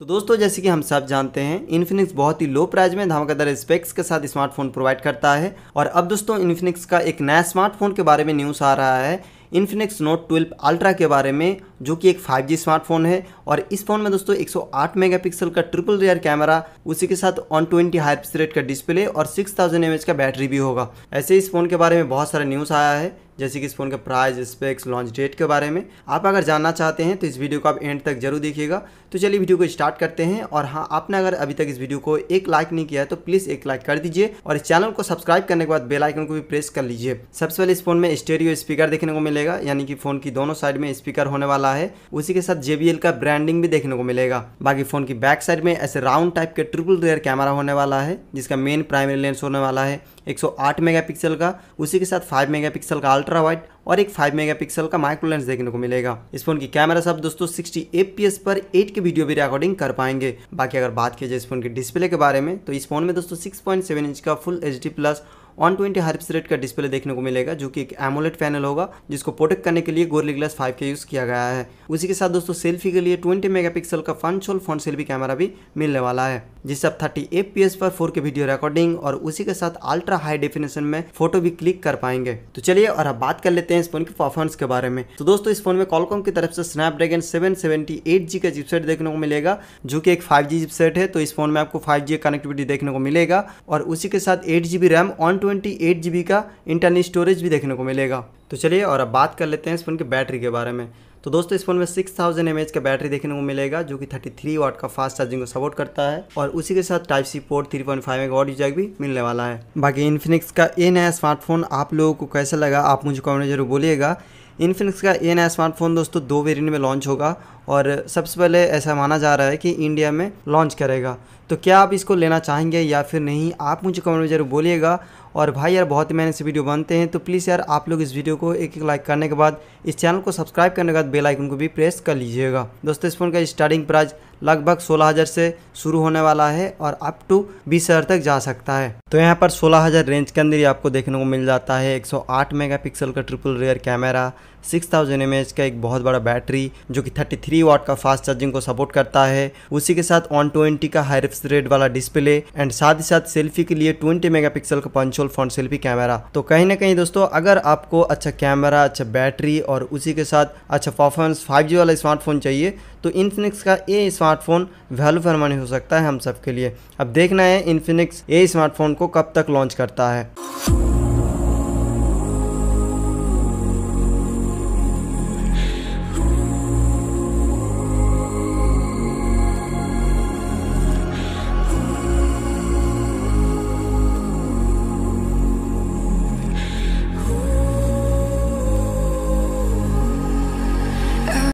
तो दोस्तों जैसे कि हम सब जानते हैं इन्फिनिक्स बहुत ही लो प्राइस में धमाकेदार स्पेक्स के साथ स्मार्टफोन प्रोवाइड करता है और अब दोस्तों इन्फिनिक्स का एक नया स्मार्टफोन के बारे में न्यूज़ आ रहा है इन्फिनिक्स नोट ट्वेल्व अल्ट्रा के बारे में जो कि एक 5G स्मार्टफोन है और इस फोन में दोस्तों 108 मेगापिक्सल का ट्रिपल रियर कैमरा उसी के साथ 120 ट्वेंटी हाई रेट का डिस्प्ले और 6000 थाउजेंड का बैटरी भी होगा ऐसे इस फोन के बारे में बहुत सारा न्यूज़ आया है जैसे कि इस फ़ोन के प्राइस स्पेक्स लॉन्च डेट के बारे में आप अगर जानना चाहते हैं तो इस वीडियो को आप एंड तक जरूर देखिएगा तो चलिए वीडियो को स्टार्ट करते हैं और हाँ आपने अगर अभी तक इस वीडियो को एक लाइक नहीं किया है तो प्लीज़ एक लाइक कर दीजिए और इस चैनल को सब्सक्राइब करने के बाद बेलाइकन को भी प्रेस कर लीजिए सबसे पहले इस फोन में स्टेरियो स्पीकर देखने को मिलेगा यानी कि फ़ोन की दोनों साइड में स्पीकर होने वाला है उसी के साथ जे का ब्रांडिंग भी देखने को मिलेगा बाकी फ़ोन की बैक साइड में ऐसे राउंड टाइप के ट्रिपल रेयर कैमरा होने वाला है जिसका मेन प्राइमरी लेंस होने वाला है 108 मेगापिक्सल का उसी के साथ 5 मेगापिक्सल का अल्ट्रा वाइट और एक 5 मेगापिक्सल का माइक्रो लेंस देखने को मिलेगा इस फोन की कैमरा सब दोस्तों 60 एफ पर 8 की वीडियो भी रिकॉर्डिंग कर पाएंगे बाकी अगर बात की जाए इस फोन के डिस्प्ले के बारे में तो इस फोन में दोस्तों सिक्स इंच का full H plus one twenty hertz rate का डिस्प्ले देखने को मिलेगा जो कि एक एमोलेट पैनल होगा जिसको प्रोटेक्ट करने के लिए गोरली ग्लास फाइव का यूज़ किया गया है उसी के साथ दोस्तों सेल्फी के लिए ट्वेंटी मेगापिक्सल का फन सोल फोन सेल्फी कैमरा भी मिलने वाला है जिससे आप थर्टी एफ पी पर फोर के वीडियो रिकॉर्डिंग और उसी के साथ अल्ट्रा हाई डेफिनेशन में फोटो भी क्लिक कर पाएंगे तो चलिए और अब बात कर लेते हैं इस फोन के परफॉर्मेंस के बारे में तो दोस्तों इस फोन में कॉलकॉम की तरफ से Snapdragon seven seventy eight G का जिपसेट देखने को मिलेगा जो कि एक फाइव जी चिपसेट है तो इस फोन में आपको फाइव जी कनेक्टिविटी देखने को मिलेगा और उसी के साथ eight G B RAM on twenty eight G B का इंटरनल स्टोरेज भी देखने को मिलेगा तो चलिए और अब बात कर लेते हैं इस फ़ोन के बैटरी के बारे में तो दोस्तों इस फोन में 6000 थाउजेंड का बैटरी देखने को मिलेगा जो कि 33 वाट का फास्ट चार्जिंग को सपोर्ट करता है और उसी के साथ type C port 3.5 point five jack भी मिलने वाला है बाकी इन्फिनिक्स का ये नया स्मार्टफोन आप लोगों को कैसा लगा आप मुझे कमेंट जरूर बोलिएगा इनफिनिक्स का ये नया स्मार्टफोन दोस्तों दो वेरिएंट में लॉन्च होगा और सबसे पहले ऐसा माना जा रहा है कि इंडिया में लॉन्च करेगा तो क्या आप इसको लेना चाहेंगे या फिर नहीं आप मुझे कमेंट में जरूर बोलिएगा और भाई यार बहुत ही मेहनत से वीडियो बनते हैं तो प्लीज़ यार आप लोग इस वीडियो को एक एक लाइक करने के बाद इस चैनल को सब्सक्राइब करने के बाद बेलाइकन को भी प्रेस कर लीजिएगा दोस्तों इस फोन का स्टार्टिंग प्राइस लगभग 16000 से शुरू होने वाला है और अप टू बीस हज़ार तक जा सकता है तो यहाँ पर 16000 रेंज के अंदर ही आपको देखने को मिल जाता है 108 मेगापिक्सल का ट्रिपल रेयर कैमरा 6000 थाउजेंड का एक बहुत बड़ा बैटरी जो कि 33 वाट का फास्ट चार्जिंग को सपोर्ट करता है उसी के साथ वन ट्वेंटी का हाई रिफ्स रेड वाला डिस्प्ले एंड साथ ही साथ सेल्फी के लिए 20 मेगापिक्सल का पंचोल फ्रंट सेल्फी कैमरा तो कहीं ना कहीं दोस्तों अगर आपको अच्छा कैमरा अच्छा बैटरी और उसी के साथ अच्छा परफॉर्मेंस फाइव वाला स्मार्टफोन चाहिए तो इनफिनिक्स का ये smart smartphone value for money हो सकता है हम सब के लिए अब देखना है इन्फिनिक्स ए स्मार्टफोन को कब तक लॉन्च करता है